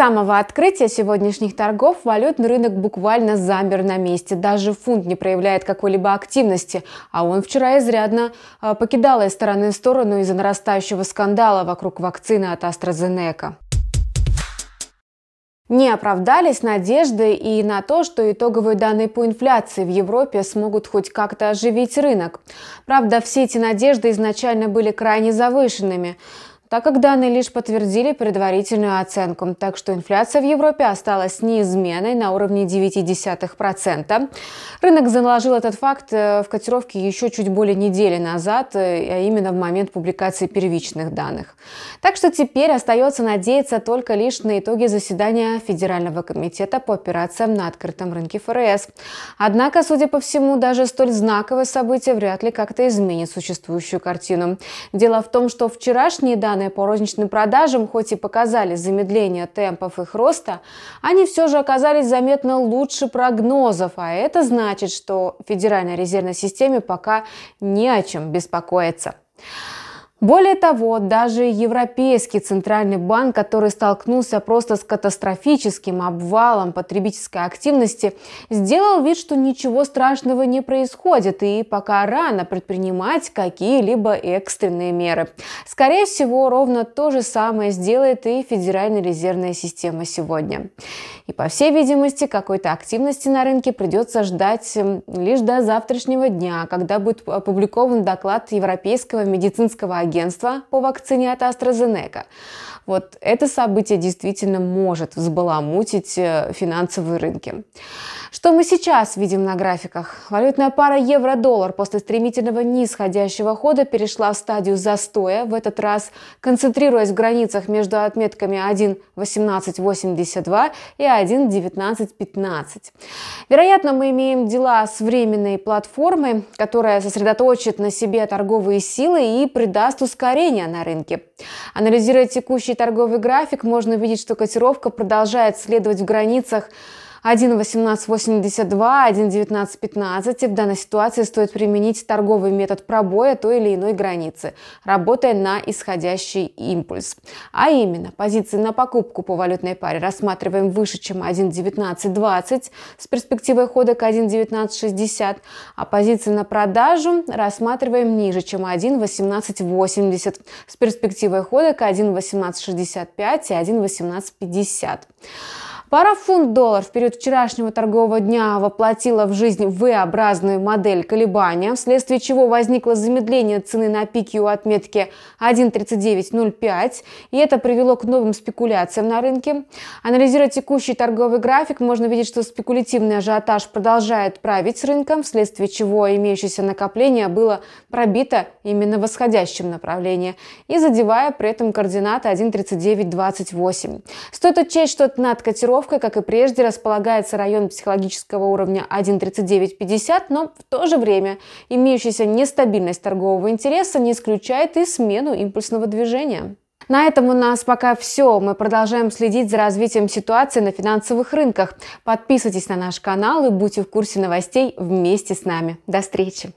самого открытия сегодняшних торгов валютный рынок буквально замер на месте. Даже фунт не проявляет какой-либо активности, а он вчера изрядно э, покидал из стороны в сторону из-за нарастающего скандала вокруг вакцины от AstraZeneca. Не оправдались надежды и на то, что итоговые данные по инфляции в Европе смогут хоть как-то оживить рынок. Правда, все эти надежды изначально были крайне завышенными так как данные лишь подтвердили предварительную оценку. Так что инфляция в Европе осталась неизменной на уровне 0,9%. Рынок заложил этот факт э, в котировке еще чуть более недели назад, э, а именно в момент публикации первичных данных. Так что теперь остается надеяться только лишь на итоги заседания Федерального комитета по операциям на открытом рынке ФРС. Однако, судя по всему, даже столь знаковое событие вряд ли как-то изменит существующую картину. Дело в том, что вчерашние данные Данные по розничным продажам, хоть и показали замедление темпов их роста, они все же оказались заметно лучше прогнозов, а это значит, что Федеральной резервной системе пока не о чем беспокоиться. Более того, даже Европейский центральный банк, который столкнулся просто с катастрофическим обвалом потребительской активности, сделал вид, что ничего страшного не происходит и пока рано предпринимать какие-либо экстренные меры. Скорее всего, ровно то же самое сделает и Федеральная резервная система сегодня. И по всей видимости, какой-то активности на рынке придется ждать лишь до завтрашнего дня, когда будет опубликован доклад Европейского медицинского агентства агентства по вакцине от AstraZeneca. Вот это событие действительно может взбаламутить э, финансовые рынки. Что мы сейчас видим на графиках? Валютная пара евро-доллар после стремительного нисходящего хода перешла в стадию застоя, в этот раз концентрируясь в границах между отметками 1.1882 и 1.1915. Вероятно, мы имеем дела с временной платформой, которая сосредоточит на себе торговые силы и придаст ускорение на рынке. Анализируя текущий торговый график, можно увидеть, что котировка продолжает следовать в границах 1.18.82, 1.19.15. В данной ситуации стоит применить торговый метод пробоя той или иной границы, работая на исходящий импульс. А именно, позиции на покупку по валютной паре рассматриваем выше, чем 1.19.20 с перспективой хода к 1.19.60, а позиции на продажу рассматриваем ниже, чем 1.18.80 с перспективой хода к 1.18.65 и 1.18.50. Пара фунт-доллар в период вчерашнего торгового дня воплотила в жизнь V-образную модель колебания, вследствие чего возникло замедление цены на пике у отметки 1.3905, и это привело к новым спекуляциям на рынке. Анализируя текущий торговый график, можно видеть, что спекулятивный ажиотаж продолжает править рынком, вследствие чего имеющееся накопление было пробито именно в восходящем направлении и задевая при этом координаты 1.3928. Стоит отчесть, что над котировкой Планировкой, как и прежде, располагается район психологического уровня 1.3950, но в то же время имеющаяся нестабильность торгового интереса не исключает и смену импульсного движения. На этом у нас пока все. Мы продолжаем следить за развитием ситуации на финансовых рынках. Подписывайтесь на наш канал и будьте в курсе новостей вместе с нами. До встречи!